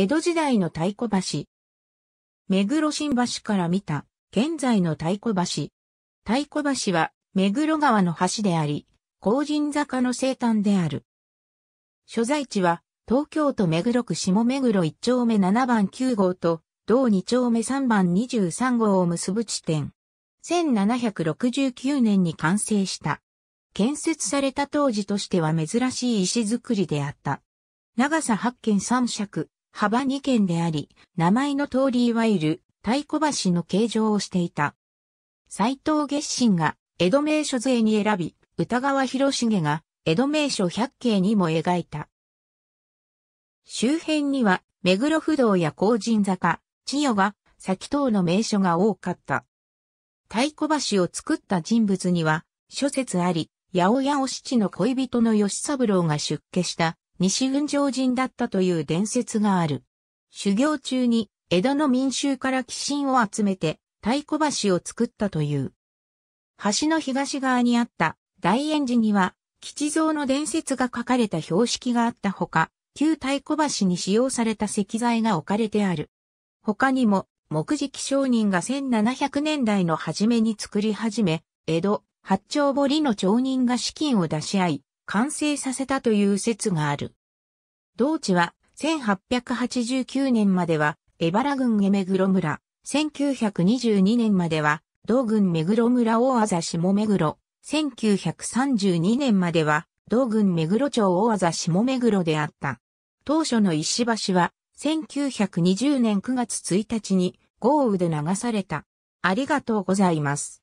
江戸時代の太鼓橋。目黒新橋から見た、現在の太鼓橋。太鼓橋は、目黒川の橋であり、後人坂の生誕である。所在地は、東京都目黒区下目黒1丁目7番9号と、同2丁目3番23号を結ぶ地点。1769年に完成した。建設された当時としては珍しい石造りであった。長さ8軒3尺、幅2軒であり、名前の通りいわゆる太鼓橋の形状をしていた。斎藤月心が江戸名所勢に選び、歌川広重が江戸名所百景にも描いた。周辺には目黒不動や高人坂、千代が、先等の名所が多かった。太鼓橋を作った人物には、諸説あり、八百屋お七の恋人の吉三郎が出家した西軍上人だったという伝説がある。修行中に江戸の民衆から寄進を集めて太鼓橋を作ったという。橋の東側にあった大円寺には吉蔵の伝説が書かれた標識があったほか、旧太鼓橋に使用された石材が置かれてある。他にも、木敷商人が1700年代の初めに作り始め、江戸、八丁堀の町人が資金を出し合い、完成させたという説がある。同地は1889年までは江原郡江目黒村、1922年までは道郡目黒村大字下目黒、1932年までは道郡目黒町大字下目黒であった。当初の石橋は1920年9月1日に豪雨で流された。ありがとうございます。